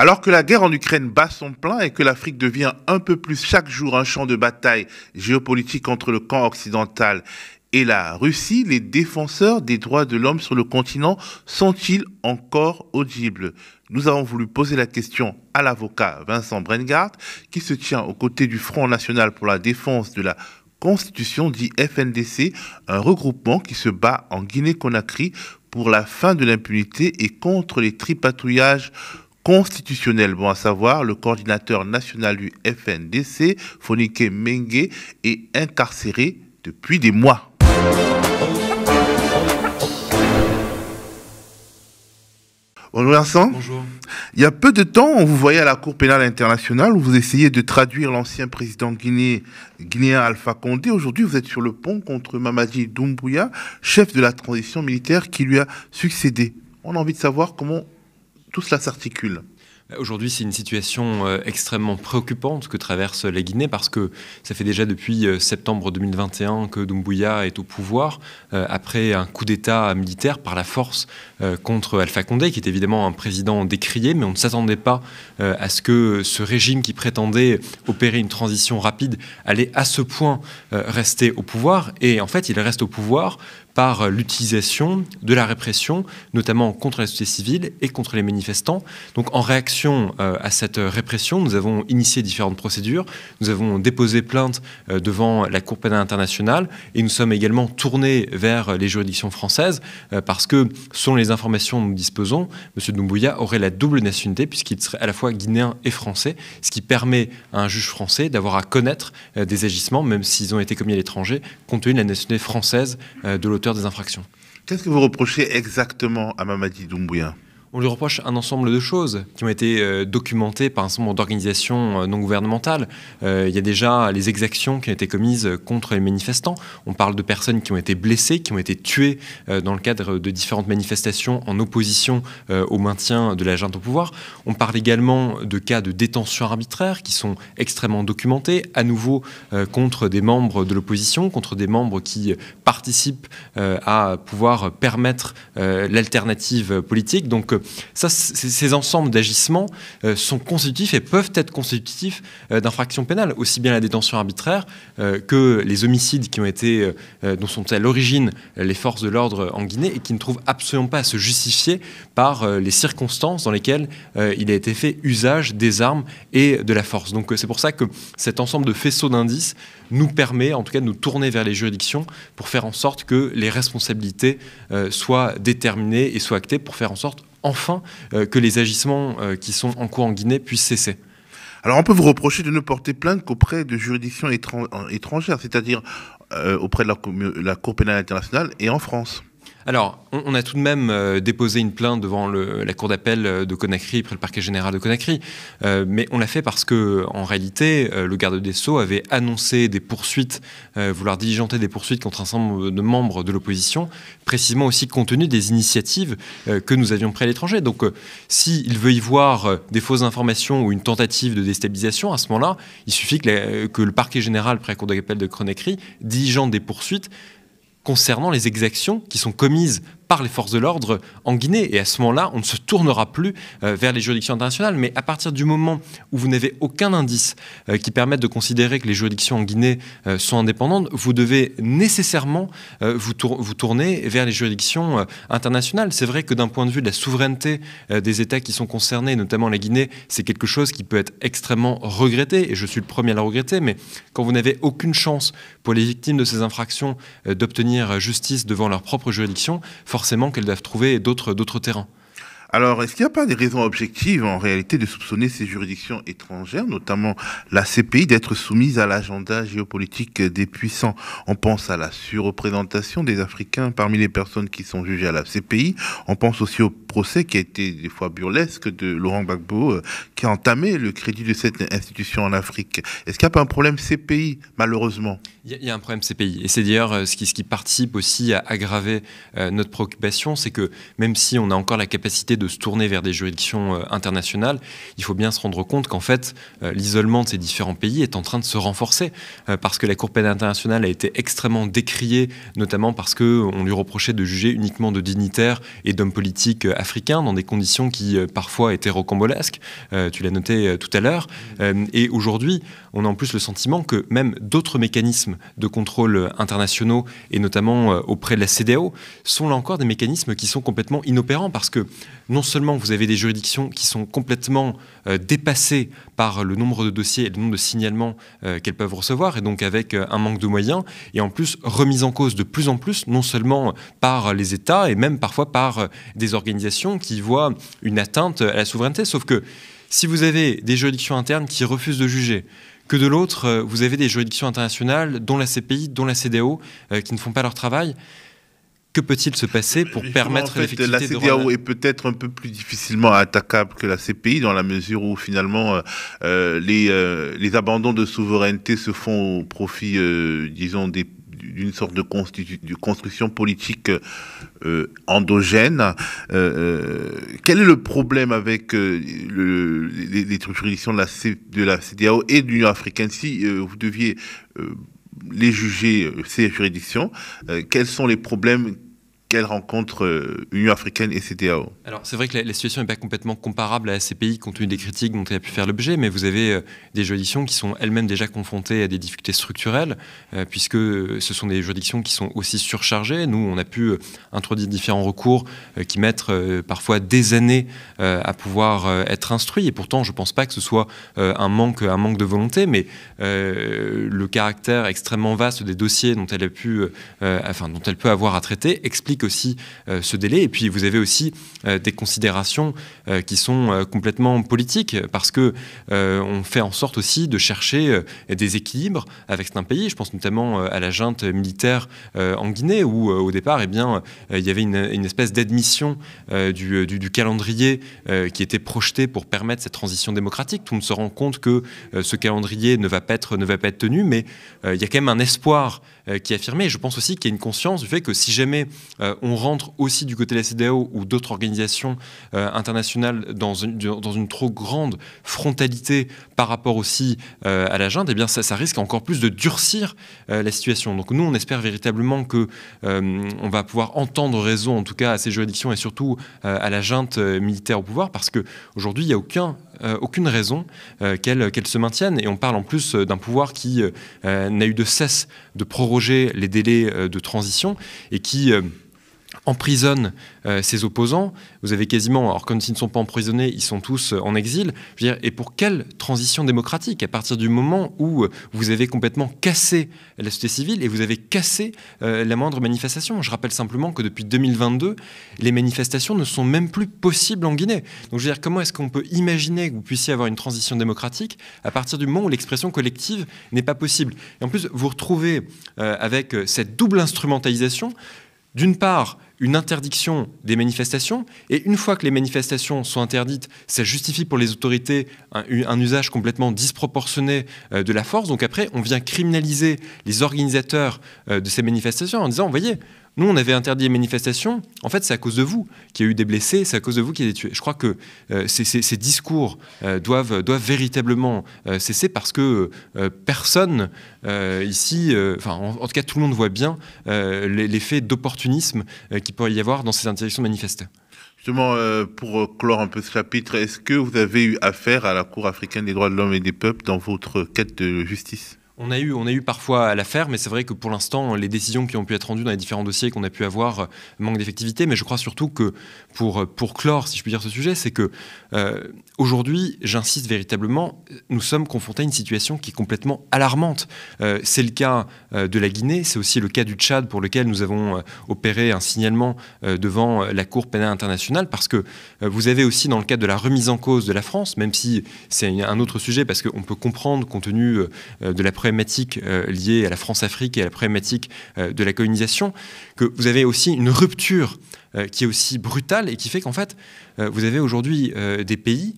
Alors que la guerre en Ukraine bat son plein et que l'Afrique devient un peu plus chaque jour un champ de bataille géopolitique entre le camp occidental et la Russie, les défenseurs des droits de l'homme sur le continent sont-ils encore audibles Nous avons voulu poser la question à l'avocat Vincent Brengard, qui se tient aux côtés du Front National pour la Défense de la Constitution, dit FNDC, un regroupement qui se bat en Guinée-Conakry pour la fin de l'impunité et contre les tripatouillages bon à savoir le coordinateur national du FNDC, Fonike Mengue, est incarcéré depuis des mois. Bonjour Vincent. Bonjour. Il y a peu de temps, on vous voyait à la Cour pénale internationale où vous essayez de traduire l'ancien président guinéen, guinéen Alpha Condé. Aujourd'hui, vous êtes sur le pont contre Mamadi Doumbouya, chef de la transition militaire qui lui a succédé. On a envie de savoir comment tout cela s'articule. Bah, aujourd'hui, c'est une situation euh, extrêmement préoccupante que traverse la Guinée parce que ça fait déjà depuis euh, septembre 2021 que Doumbouya est au pouvoir euh, après un coup d'État militaire par la force contre Alpha Condé, qui est évidemment un président décrié, mais on ne s'attendait pas à ce que ce régime qui prétendait opérer une transition rapide allait à ce point rester au pouvoir. Et en fait, il reste au pouvoir par l'utilisation de la répression, notamment contre la société civile et contre les manifestants. Donc en réaction euh, à cette répression, nous avons initié différentes procédures, nous avons déposé plainte euh, devant la Cour pénale internationale et nous sommes également tournés vers les juridictions françaises euh, parce que, selon les informations dont nous disposons, M. Doumbouya aurait la double nationalité puisqu'il serait à la fois guinéen et français, ce qui permet à un juge français d'avoir à connaître des agissements, même s'ils ont été commis à l'étranger, compte tenu de la nationalité française de l'autre. Qu'est-ce que vous reprochez exactement à Mamadi Doumbouya on lui reproche un ensemble de choses qui ont été euh, documentées par un certain nombre d'organisations euh, non gouvernementales. Euh, il y a déjà les exactions qui ont été commises contre les manifestants. On parle de personnes qui ont été blessées, qui ont été tuées dans le cadre de différentes manifestations en opposition au maintien de la junte au pouvoir. On parle également de cas de détention arbitraire qui sont extrêmement documentés, à nouveau contre des membres de l'opposition, contre des membres qui participent à pouvoir permettre l'alternative politique. Donc ça, ces ensembles d'agissements euh, sont constitutifs et peuvent être constitutifs euh, d'infractions pénales, aussi bien la détention arbitraire euh, que les homicides qui ont été, dont sont à l'origine les forces de l'ordre en Guinée et qui ne trouvent absolument pas à se justifier par les circonstances dans lesquelles il a été fait usage des armes et de la force. Donc c'est pour ça que cet ensemble de faisceaux d'indices nous permet en tout cas de nous tourner vers les juridictions pour faire en sorte que les responsabilités soient déterminées et soient actées pour faire en sorte enfin euh, que les agissements euh, qui sont en cours en Guinée puissent cesser. Alors on peut vous reprocher de ne porter plainte qu'auprès de juridictions euh, étrangères, c'est-à-dire auprès de la, la Cour pénale internationale et en France. Alors, on, a tout de même euh, déposé une plainte devant la cour d'appel euh, de Conakry, près le parquet général de Conakry, euh, mais on l'a fait parce que, en réalité, le garde des Sceaux avait annoncé des poursuites, vouloir diligenter des poursuites contre un certain nombre de membres de l'opposition, précisément aussi compte tenu des initiatives que nous avions prises à l'étranger. Donc, s'il veut y voir des fausses informations ou une tentative de déstabilisation, à ce moment-là, il suffit que, le parquet général, près la cour d'appel de Conakry, diligente des poursuites concernant les exactions qui sont commises par les forces de l'ordre en Guinée. Et à ce moment-là, on ne se tournera plus euh, vers les juridictions internationales. Mais à partir du moment où vous n'avez aucun indice euh, qui permette de considérer que les juridictions en Guinée euh, sont indépendantes, vous devez nécessairement vous, tourner vers les juridictions internationales. C'est vrai que d'un point de vue de la souveraineté des États qui sont concernés, notamment la Guinée, c'est quelque chose qui peut être extrêmement regretté. Et je suis le premier à le regretter. Mais quand vous n'avez aucune chance pour les victimes de ces infractions d'obtenir justice devant leur propre juridiction, forcément, forcément qu'elles doivent trouver d'autres terrains. Alors, est-ce qu'il n'y a pas des raisons objectives en réalité de soupçonner ces juridictions étrangères, notamment la CPI, d'être soumise à l'agenda géopolitique des puissants On pense à la surreprésentation des Africains parmi les personnes qui sont jugées à la CPI. On pense aussi au procès qui a été des fois burlesque de Laurent Gbagbo, euh, qui a entamé le crédit de cette institution en Afrique. Est-ce qu'il n'y a pas un problème CPI, malheureusement Il y, a un problème CPI. Et c'est d'ailleurs euh, ce qui, participe aussi à aggraver euh, notre préoccupation, c'est que même si on a encore la capacité de se tourner vers des juridictions euh, internationales, il faut bien se rendre compte qu'en fait, euh, l'isolement de ces différents pays est en train de se renforcer, euh, parce que la Cour pénale internationale a été extrêmement décriée, notamment parce qu'on lui reprochait de juger uniquement de dignitaires et d'hommes politiques africains, dans des conditions qui parfois étaient rocambolesques, tu l'as noté tout à l'heure, et aujourd'hui, on a en plus le sentiment que même d'autres mécanismes de contrôle internationaux, et notamment auprès de la CDAO, sont là encore des mécanismes qui sont complètement inopérants parce que non seulement vous avez des juridictions qui sont complètement euh, dépassées par le nombre de dossiers et le nombre de signalements euh, qu'elles peuvent recevoir, et donc avec euh, un manque de moyens, et en plus remise en cause de plus en plus, non seulement par les États, et même parfois par des organisations qui voient une atteinte à la souveraineté. Sauf que si vous avez des juridictions internes qui refusent de juger, que de l'autre, vous avez des juridictions internationales, dont la CPI, dont la CDO, qui ne font pas leur travail, que peut-il se passer pour permettre en fait, la CDAO est peut-être un peu plus difficilement attaquable que la CPI dans la mesure où finalement euh, euh, les, euh, les abandons de souveraineté se font au profit, disons, d'une sorte de, construction politique endogène. quel est le problème avec le, les, les, juridictions de la, C, de la CDAO et de l'Union africaine Si vous deviez les juger euh, ces juridictions, euh, quels sont les problèmes quelle rencontre euh, Union africaine et CDAO Alors c'est vrai que la, situation n'est pas complètement comparable à ces pays, compte tenu des critiques dont elle a pu faire l'objet, mais vous avez euh, des juridictions qui sont elles-mêmes déjà confrontées à des difficultés structurelles, euh, puisque ce sont des juridictions qui sont aussi surchargées. Nous, on a pu introduire différents recours qui mettent parfois des années à pouvoir être instruits, et pourtant je ne pense pas que ce soit un, manque, un manque de volonté, mais le caractère extrêmement vaste des dossiers dont elle, a pu, enfin, dont elle peut avoir à traiter explique aussi euh, ce délai. Et puis vous avez aussi euh, des considérations euh, qui sont complètement politiques parce que on fait en sorte aussi de chercher des équilibres avec certains pays. Je pense notamment à la junte militaire en Guinée où au départ, eh bien, il y avait une, espèce d'admission du, calendrier qui était projeté pour permettre cette transition démocratique. Tout le monde se rend compte que ce calendrier ne va pas être, ne va pas être tenu, mais il y a quand même un espoir qui est affirmé. Je pense aussi qu'il y a une conscience du fait que si jamais euh, on rentre aussi du côté de la CDAO ou d'autres organisations euh, internationales dans une, trop grande frontalité par rapport aussi euh, à la junte, et eh bien ça, risque encore plus de durcir la situation. Donc nous, on espère véritablement que on va pouvoir entendre raison, en tout cas à ces juridictions et surtout à la junte militaire au pouvoir, parce qu'aujourd'hui, il n'y a aucun aucune raison qu'elle qu'elle se maintienne. Et on parle en plus d'un pouvoir qui n'a eu de cesse de proroger les délais de transition et qui emprisonne euh, ses opposants. Vous avez quasiment, alors comme s'ils ne sont pas emprisonnés, ils sont tous euh, en exil. et pour quelle transition démocratique À partir du moment où euh, vous avez complètement cassé la société civile et vous avez cassé la moindre manifestation. Je rappelle simplement que depuis 2022, les manifestations ne sont même plus possibles en Guinée. Donc je veux dire, comment est-ce qu'on peut imaginer que vous puissiez avoir une transition démocratique à partir du moment où l'expression collective n'est pas possible Et en plus, vous retrouvez avec cette double instrumentalisation d'une part, une interdiction des manifestations, et une fois que les manifestations sont interdites, ça justifie pour les autorités un, usage complètement disproportionné euh, de la force. Donc après, on vient criminaliser les organisateurs euh, de ces manifestations en disant, vous voyez, nous, on avait interdit les manifestations. En fait, c'est à cause de vous qu'il y a eu des blessés, c'est à cause de vous qu'il y a des tués. Je crois que euh, ces, discours euh, doivent, doivent véritablement euh, cesser parce que personne ici, enfin, en, tout cas, tout le monde voit bien l'effet d'opportunisme qu'il pourrait y avoir dans ces interdictions manifestes. Justement, pour clore un peu ce chapitre, est-ce que vous avez eu affaire à la Cour africaine des droits de l'homme et des peuples dans votre quête de justice on a eu, on a eu parfois à la mais c'est vrai que pour l'instant, les décisions qui ont pu être rendues dans les différents dossiers qu'on a pu avoir euh, manquent d'effectivité. Mais je crois surtout que pour, euh, pour clore, si je puis dire ce sujet, c'est que euh, aujourd'hui, j'insiste véritablement, nous sommes confrontés à une situation qui est complètement alarmante. c'est le cas de la Guinée, c'est aussi le cas du Tchad pour lequel nous avons opéré un signalement devant la Cour pénale internationale, parce que vous avez aussi dans le cadre de la remise en cause de la France, même si c'est un autre sujet, parce qu'on peut comprendre compte tenu de la problématique euh, liée à la France-Afrique et à la problématique euh, de la colonisation, que vous avez aussi une rupture euh, qui est aussi brutale et qui fait qu'en fait, vous avez aujourd'hui des pays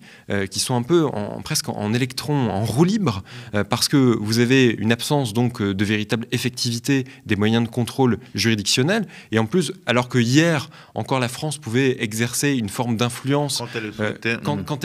qui sont un peu en, presque en électron, en roue libre, parce que vous avez une absence donc de véritable effectivité des moyens de contrôle juridictionnel. Et en plus, alors que hier, encore la France pouvait exercer une forme d'influence quand,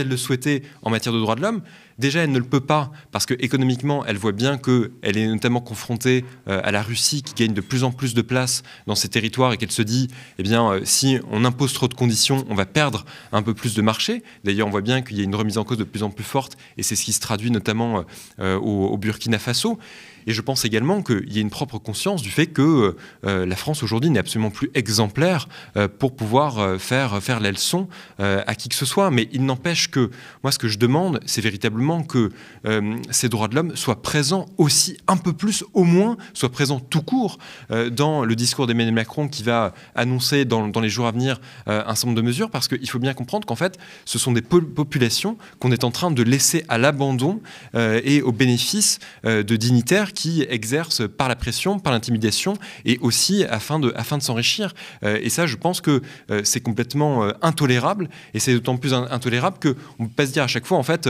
elle le mmh. souhaitait en matière de droits de l'homme, Déjà, elle ne le peut pas, parce que économiquement, elle voit bien qu'elle est notamment confrontée euh, à la Russie, qui gagne de plus en plus de place dans ses territoires, et qu'elle se dit, eh bien, euh, si on impose trop de conditions, on va perdre un peu plus de marché. D'ailleurs, on voit bien qu'il y a une remise en cause de plus en plus forte, et c'est ce qui se traduit notamment euh, au, au Burkina Faso. Et je pense également qu'il y a une propre conscience du fait que euh, la France aujourd'hui n'est absolument plus exemplaire euh, pour pouvoir euh, faire, faire la leçon à qui que ce soit. Mais il n'empêche que moi, ce que je demande, c'est véritablement que ces droits de l'homme soient présents aussi un peu plus, au moins, soient présents tout court dans le discours d'Emmanuel Macron qui va annoncer dans, les jours à venir un certain nombre de mesures, parce qu'il faut bien comprendre qu'en fait, ce sont des populations qu'on est en train de laisser à l'abandon et au bénéfice de dignitaires qui exerce par la pression, par l'intimidation, et aussi afin de, afin de s'enrichir. Euh, et ça, je pense que euh, c'est complètement euh, intolérable, et c'est d'autant plus intolérable qu'on ne peut pas se dire à chaque fois, en fait,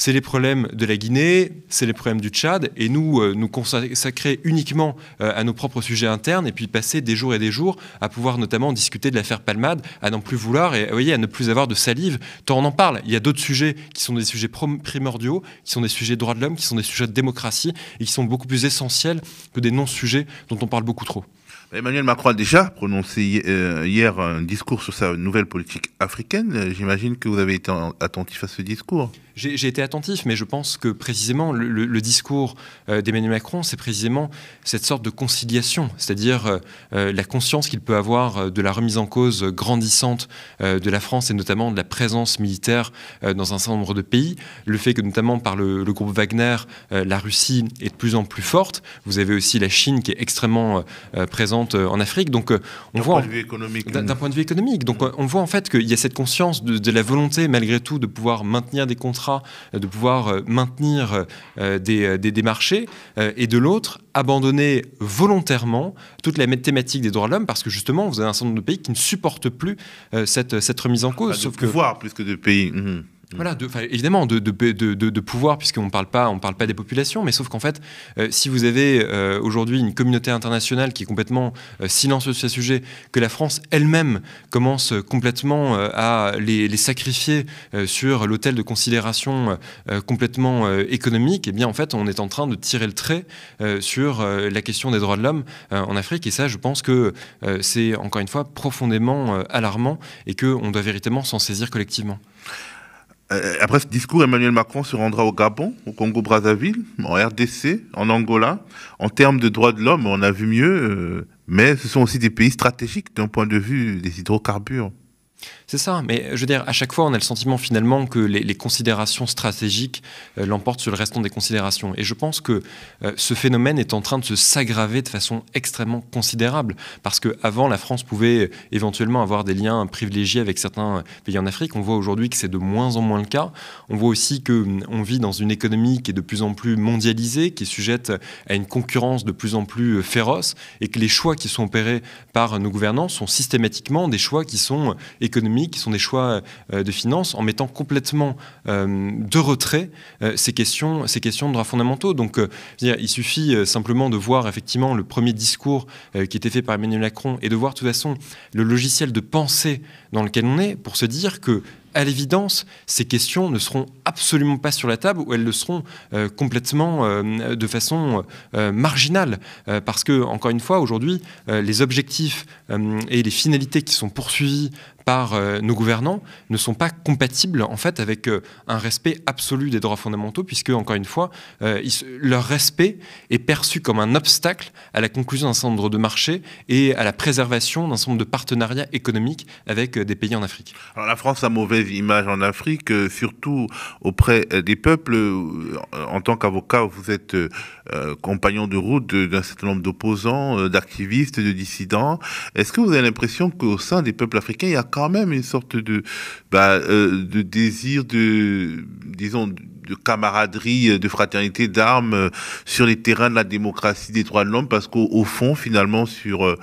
c'est les problèmes de la Guinée, c'est les problèmes du Tchad, et nous euh, nous consacrer uniquement euh, à nos propres sujets internes, et puis passer des jours et des jours à pouvoir notamment discuter de l'affaire Palmade, à n'en plus vouloir et voyez, à ne plus avoir de salive, tant on en parle. Il y a d'autres sujets qui sont des sujets primordiaux, qui sont des sujets de droits de l'homme, qui sont des sujets de démocratie, et qui sont beaucoup plus essentiels que des non-sujets dont on parle beaucoup trop. Emmanuel Macron a déjà prononcé euh, hier un discours sur sa nouvelle politique africaine. Euh, j'imagine que vous avez été attentif à ce discours. J'ai été attentif, mais je pense que précisément le, discours euh, d'Emmanuel Macron, c'est précisément cette sorte de conciliation, c'est-à-dire la conscience qu'il peut avoir de la remise en cause grandissante de la France et notamment de la présence militaire dans un certain nombre de pays. Le fait que notamment par le groupe Wagner, la Russie est de plus en plus forte. Vous avez aussi la Chine qui est extrêmement présente euh, en Afrique. Donc, euh, on voit. D'un point de vue économique. Donc, on voit en fait qu'il y a cette conscience de, la volonté, malgré tout, de pouvoir maintenir des contrats, euh, de pouvoir maintenir des, des, marchés, et de l'autre, abandonner volontairement toute la thématique des droits de l'homme, parce que justement, vous avez un certain nombre de pays qui ne supportent plus cette, remise en cause. sauf de sauf pouvoir plus que de pays. Mmh. Mm. Voilà, de, évidemment, de, pouvoir, puisqu'on ne parle, pas, parle pas des populations, mais sauf qu'en fait, euh, si vous avez euh, aujourd'hui une communauté internationale qui est complètement euh, silencieuse sur ce sujet, que la France elle-même commence complètement à les, sacrifier sur l'autel de considération complètement économique, eh bien, en fait, on est en train de tirer le trait sur la question des droits de l'homme en Afrique. Et ça, je pense que c'est, encore une fois, profondément alarmant et qu'on doit véritablement s'en saisir collectivement. Euh, après ce discours, Emmanuel Macron se rendra au Gabon, au Congo-Brazzaville, en RDC, en Angola. En termes de droits de l'homme, on a vu mieux, euh, mais ce sont aussi des pays stratégiques d'un point de vue des hydrocarbures. C'est ça, mais je veux dire, à chaque fois, on a le sentiment finalement que les, considérations stratégiques euh, l'emportent sur le restant des considérations. Et je pense que euh, ce phénomène est en train de se s'aggraver de façon extrêmement considérable, parce qu'avant, la France pouvait euh, éventuellement avoir des liens privilégiés avec certains pays en Afrique. On voit aujourd'hui que c'est de moins en moins le cas. On voit aussi qu'on mm, vit dans une économie qui est de plus en plus mondialisée, qui est sujette à une concurrence de plus en plus féroce, et que les choix qui sont opérés par nos gouvernants sont systématiquement des choix qui sont économiques, qui sont des choix euh, de finances, en mettant complètement euh, de retrait euh, ces, questions, de droits fondamentaux. Donc, il suffit simplement de voir effectivement le premier discours qui était fait par Emmanuel Macron et de voir de toute façon le logiciel de pensée dans lequel on est pour se dire que à l'évidence, ces questions ne seront absolument pas sur la table ou elles le seront euh, complètement euh, de façon euh, marginale. parce que, encore une fois, aujourd'hui, les objectifs et les finalités qui sont poursuivis par nos gouvernants ne sont pas compatibles en fait avec un respect absolu des droits fondamentaux puisque encore une fois leur respect est perçu comme un obstacle à la conclusion d'un centre de marché et à la préservation d'un centre de partenariats économiques avec des pays en Afrique. Alors la France a mauvais images en Afrique, euh, surtout auprès euh, des peuples. Euh, en tant qu'avocat, vous êtes compagnon de route d'un certain nombre d'opposants, d'activistes, de dissidents. Est-ce que vous avez l'impression qu'au sein des peuples africains, il y a quand même une sorte de, bah, désir de, disons, de camaraderie, de fraternité d'armes sur les terrains de la démocratie, des droits de l'homme, parce qu'au fond, finalement, sur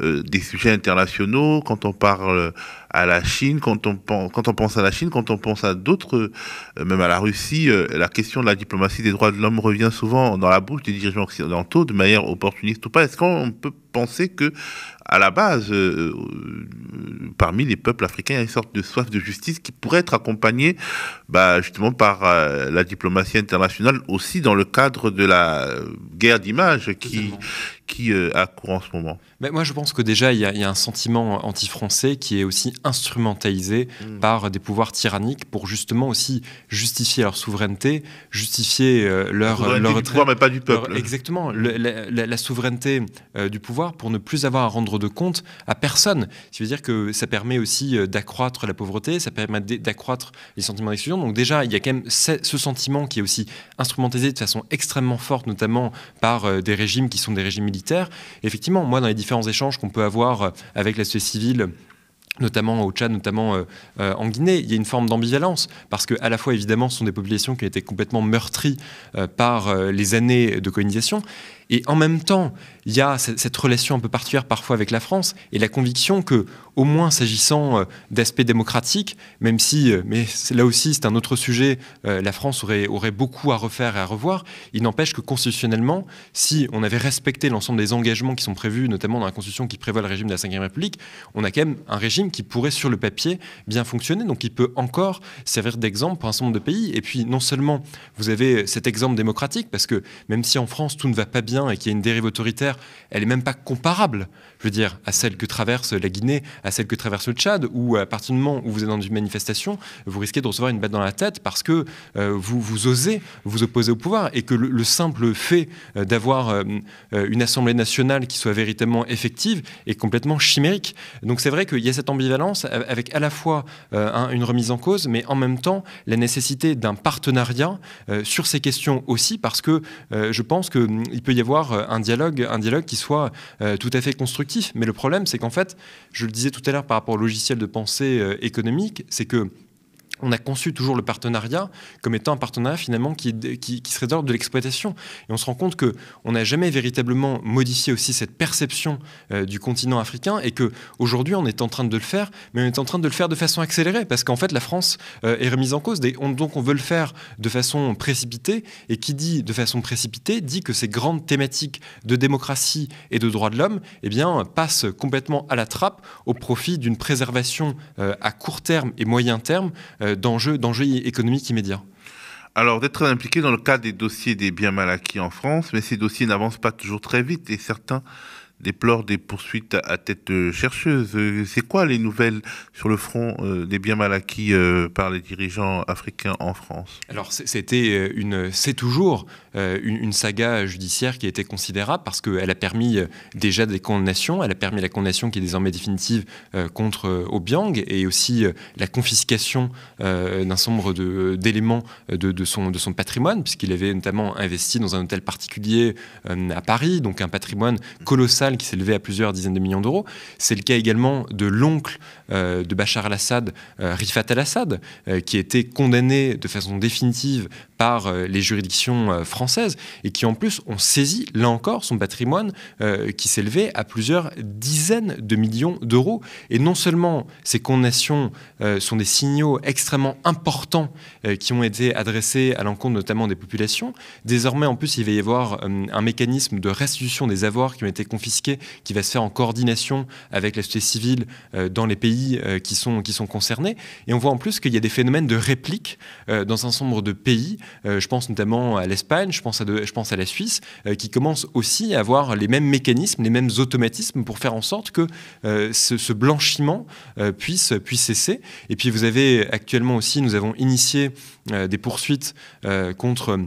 des sujets internationaux, quand on parle à la Chine, quand on, quand on pense à la Chine, quand on pense à d'autres, euh, même à la Russie, euh, la question de la diplomatie des droits de l'homme revient souvent dans la bouche des dirigeants occidentaux de manière opportuniste ou pas. Est-ce qu'on peut penser que, à la base, euh, euh, parmi les peuples africains, il y a une sorte de soif de justice qui pourrait être accompagnée bah, justement par euh, la diplomatie internationale, aussi dans le cadre de la guerre d'image qui, qui a cours en ce moment. Mais moi, je pense que déjà, il y, a un sentiment anti-français qui est aussi instrumentalisé mm. par des pouvoirs tyranniques pour justement aussi justifier leur souveraineté, justifier leur, souveraineté leur, pouvoir, mais pas du peuple. exactement. la, souveraineté du pouvoir pour ne plus avoir à rendre de compte à personne. Ça qui veut dire que ça permet aussi euh, d'accroître la pauvreté, ça permet d'accroître les sentiments d'exclusion. Donc déjà, il y a quand même ce sentiment qui est aussi instrumentalisé de façon extrêmement forte, notamment par euh, des régimes qui sont des régimes militaires. effectivement, moi, dans les différents échanges qu'on peut avoir euh, avec la société civile, notamment au Tchad, notamment en Guinée, il y a une forme d'ambivalence, parce que à la fois, évidemment, ce sont des populations qui ont été complètement meurtries par les années de colonisation, et en même temps, il y a cette relation un peu particulière parfois avec la France et la conviction que, au moins s'agissant euh, d'aspects démocratiques, même si, euh, mais là aussi c'est un autre sujet, euh, la France aurait, aurait beaucoup à refaire et à revoir, il n'empêche que constitutionnellement, si on avait respecté l'ensemble des engagements qui sont prévus, notamment dans la Constitution qui prévoit le régime de la Ve République, on a quand même un régime qui pourrait sur le papier bien fonctionner, donc il peut encore servir d'exemple pour un certain nombre de pays. Et puis non seulement vous avez cet exemple démocratique, parce que même si en France tout ne va pas bien, et qui a une dérive autoritaire, elle n'est même pas comparable, je veux dire, à celle que traverse la Guinée, à celle que traverse le Tchad, où à partir du moment où vous êtes dans une manifestation, vous risquez de recevoir une bête dans la tête parce que euh, vous, vous osez vous opposer au pouvoir et que le, simple fait euh, d'avoir euh, une Assemblée nationale qui soit véritablement effective est complètement chimérique. Donc c'est vrai qu'il y a cette ambivalence avec à la fois une remise en cause, mais en même temps la nécessité d'un partenariat sur ces questions aussi, parce que je pense qu'il peut y avoir euh, un dialogue, un dialogue qui soit euh, tout à fait constructif. Mais le problème, c'est qu'en fait, je le disais tout à l'heure par rapport au logiciel de pensée euh, économique, c'est que on a conçu toujours le partenariat comme étant un partenariat finalement qui, qui, qui serait de l'exploitation. Et on se rend compte que on n'a jamais véritablement modifié aussi cette perception euh, du continent africain et que aujourd'hui on est en train de le faire, mais on est en train de le faire de façon accélérée parce qu'en fait la France euh, est remise en cause. Des, donc on veut le faire de façon précipitée et qui dit de façon précipitée dit que ces grandes thématiques de démocratie et de droits de l'homme, eh bien passent complètement à la trappe au profit d'une préservation euh, à court terme et moyen terme euh, d'enjeux économiques immédiats alors, d'être impliqué dans le cadre des dossiers des biens mal acquis en France, mais ces dossiers n'avancent pas toujours très vite et certains déplore des poursuites à tête chercheuse. C'est quoi les nouvelles sur le front euh, des biens mal acquis euh, par les dirigeants africains en France Alors c'était euh, une, c'est toujours une, saga judiciaire qui était considérable parce qu'elle a permis déjà des condamnations, elle a permis la condamnation qui est désormais définitive contre Obiang et aussi la confiscation d'un sombre nombre d'éléments de, de, son, de son patrimoine puisqu'il avait notamment investi dans un hôtel particulier à Paris, donc un patrimoine colossal qui s'est levée à plusieurs dizaines de millions d'euros. C'est le cas également de l'oncle euh, de Bachar al-Assad, euh, Rifat al-Assad, euh, qui a été condamné de façon définitive par euh, les juridictions euh, françaises et qui en plus ont saisi, là encore, son patrimoine euh, qui s'élevait à plusieurs dizaines de millions d'euros. Et non seulement ces condamnations sont des signaux extrêmement importants qui ont été adressés à l'encontre notamment des populations, désormais en plus il va y avoir un mécanisme de restitution des avoirs qui ont été confisqués qui va se faire en coordination avec la société civile dans les pays qui sont, qui sont concernés. Et on voit en plus qu'il y a des phénomènes de réplique dans un certain nombre de pays euh, je pense notamment à l'Espagne, je, pense à la Suisse, euh, qui commence aussi à avoir les mêmes mécanismes, les mêmes automatismes pour faire en sorte que euh, ce, ce, blanchiment puisse, puisse cesser. Et puis vous avez actuellement aussi, nous avons initié des poursuites contre...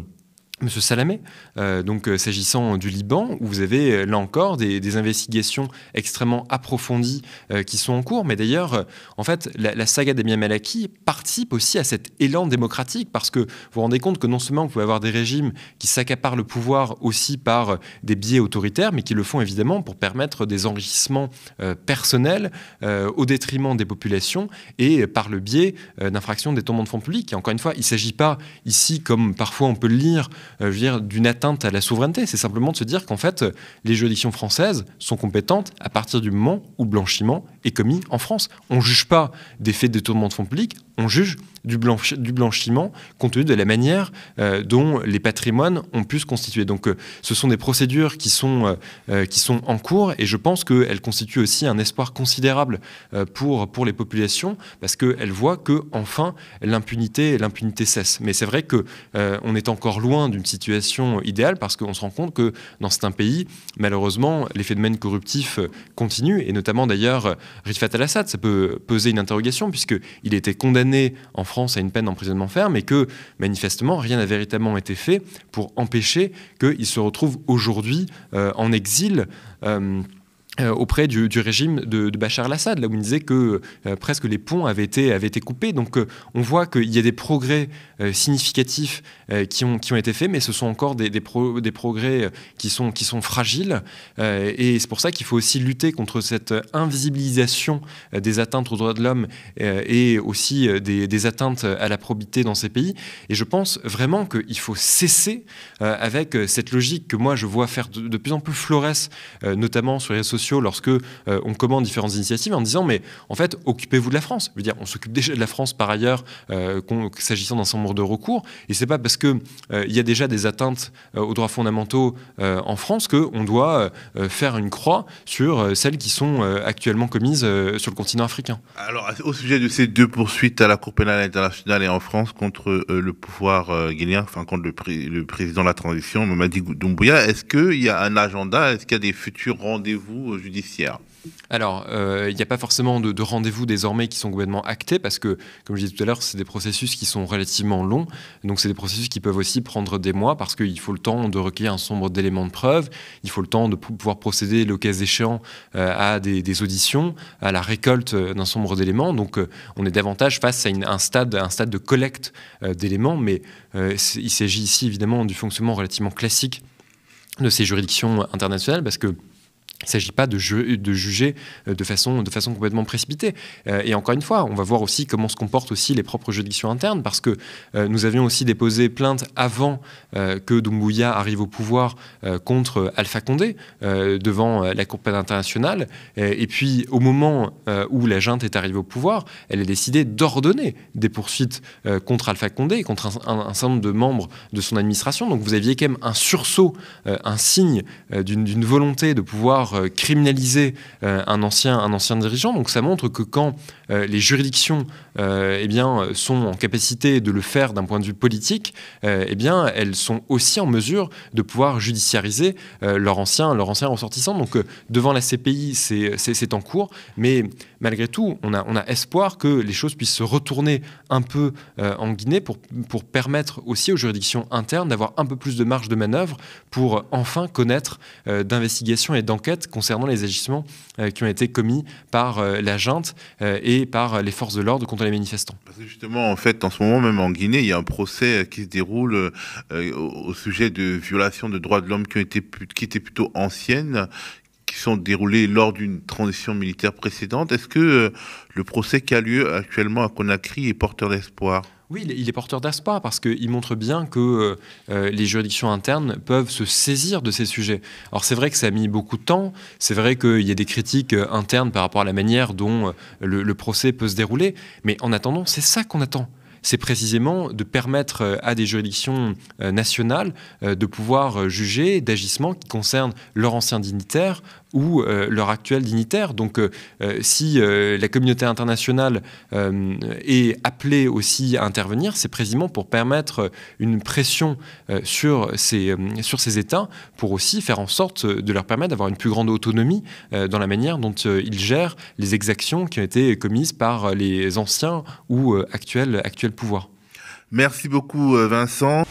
Monsieur Salamé, euh, donc euh, s'agissant du Liban, où vous avez euh, là encore des, investigations extrêmement approfondies qui sont en cours, mais d'ailleurs, en fait, la, saga des Malaki participe aussi à cet élan démocratique parce que vous vous rendez compte que non seulement vous pouvez avoir des régimes qui s'accaparent le pouvoir aussi par des biais autoritaires, mais qui le font évidemment pour permettre des enrichissements personnels au détriment des populations et par le biais d'infractions des tombements de fonds publics. Et encore une fois, il ne s'agit pas ici, comme parfois on peut le lire, euh, je dire, d'une atteinte à la souveraineté. C'est simplement de se dire qu'en fait, euh, les juridictions françaises sont compétentes à partir du moment où blanchiment est commis en France. On ne juge pas des faits de détournement de fonds publics, on juge du, blanchi du, blanchiment compte tenu de la manière euh, dont les patrimoines ont pu se constituer. Donc euh, ce sont des procédures qui sont, euh, qui sont en cours et je pense qu'elles constituent aussi un espoir considérable pour, pour les populations parce qu'elles voient que enfin l'impunité l'impunité cesse. Mais c'est vrai que on est encore loin d'une situation idéale parce qu'on se rend compte que dans certains pays, malheureusement, les phénomènes corruptifs continuent et notamment d'ailleurs Rifat al-Assad, ça peut peser une interrogation, puisqu'il était condamné en France à une peine d'emprisonnement ferme et que, manifestement, rien n'a véritablement été fait pour empêcher qu'il se retrouve aujourd'hui euh, en exil. Euh, euh, auprès du, régime de, Bachar al-Assad, là où il disait que euh, presque les ponts avaient été, avaient été coupés. Donc euh, on voit qu'il y a des progrès significatifs qui, ont, qui ont été faits, mais ce sont encore des, des, des progrès qui sont, qui sont fragiles. et c'est pour ça qu'il faut aussi lutter contre cette invisibilisation des atteintes aux droits de l'homme et aussi des, atteintes à la probité dans ces pays. Et je pense vraiment qu'il faut cesser avec cette logique que moi je vois faire de, de plus en plus floresse, notamment sur les réseaux sociaux, lorsque euh, on commande différentes initiatives en disant mais en fait occupez-vous de la France. Je dire on s'occupe déjà de la France par ailleurs euh, s'agissant d'un certain nombre de recours et c'est pas parce que euh, il y a déjà des atteintes aux droits fondamentaux en France que on doit faire une croix sur celles qui sont actuellement commises sur le continent africain. Alors au sujet de ces deux poursuites à la Cour pénale internationale et en France contre le pouvoir guinéen, enfin contre le, président de la transition, Mamadi Doumbouya, est-ce qu'il y a un agenda Est-ce qu'il y a des futurs rendez-vous judiciaire alors, euh, il n'y a pas forcément de, rendez-vous désormais qui sont complètement actés parce que, comme je disais tout à l'heure, c'est des processus qui sont relativement longs. Donc, c'est des processus qui peuvent aussi prendre des mois parce qu'il faut le temps de recueillir un sombre d'éléments de preuve, il faut le temps de pouvoir procéder, le cas échéant, euh, à des, auditions, à la récolte euh, d'un sombre d'éléments. Donc, on est davantage face à un, stade, un stade de collecte d'éléments, mais il s'agit ici évidemment du fonctionnement relativement classique de ces juridictions internationales parce que il ne s'agit pas de, juger euh, de façon, complètement précipitée. Euh, et encore une fois, on va voir aussi comment se comportent aussi les propres juridictions internes, parce que euh, nous avions aussi déposé plainte avant que Doumbouya arrive au pouvoir contre Alpha Condé devant la Cour pénale internationale. Et, puis, au moment où la junte est arrivée au pouvoir, elle a décidé d'ordonner des poursuites contre Alpha Condé, contre un, un, certain nombre de membres de son administration. Donc, vous aviez quand même un sursaut, un signe d'une volonté de pouvoir euh, criminaliser euh, un, ancien, un ancien dirigeant. Donc ça montre que quand euh, les juridictions eh bien, sont en capacité de le faire d'un point de vue politique, eh bien, elles sont aussi en mesure de pouvoir judiciariser leur, ancien, leur ancien ressortissant. Donc devant la CPI, c'est en cours. Mais malgré tout, on a, espoir que les choses puissent se retourner un peu en Guinée pour, permettre aussi aux juridictions internes d'avoir un peu plus de marge de manœuvre pour enfin connaître d'investigations et d'enquêtes concernant les agissements euh, qui ont été commis par euh, la junte euh, et par les forces de l'ordre contre les manifestants. Parce que justement, en fait, en ce moment, même en Guinée, il y a un procès qui se déroule au sujet de violations de droits de l'homme qui, ont été, qui étaient plutôt anciennes, qui sont déroulées lors d'une transition militaire précédente. Est-ce que le procès qui a lieu actuellement à Conakry est porteur d'espoir oui, il est porteur d'ASPA parce qu'il montre bien que euh, euh, les juridictions internes peuvent se saisir de ces sujets. Alors c'est vrai que ça a mis beaucoup de temps, c'est vrai qu'il y a des critiques euh, internes par rapport à la manière dont le, le procès peut se dérouler, mais en attendant, c'est ça qu'on attend c'est précisément de permettre à des juridictions nationales de pouvoir juger d'agissements qui concernent leur ancien dignitaire ou euh, leur actuel dignitaire. Donc euh, euh, si la communauté internationale est appelée aussi à intervenir, c'est précisément pour permettre une pression sur, ces, sur ces États pour aussi faire en sorte de leur permettre d'avoir une plus grande autonomie dans la manière dont ils gèrent les exactions qui ont été commises par les anciens ou actuels, actuels pouvoirs. Merci beaucoup Vincent.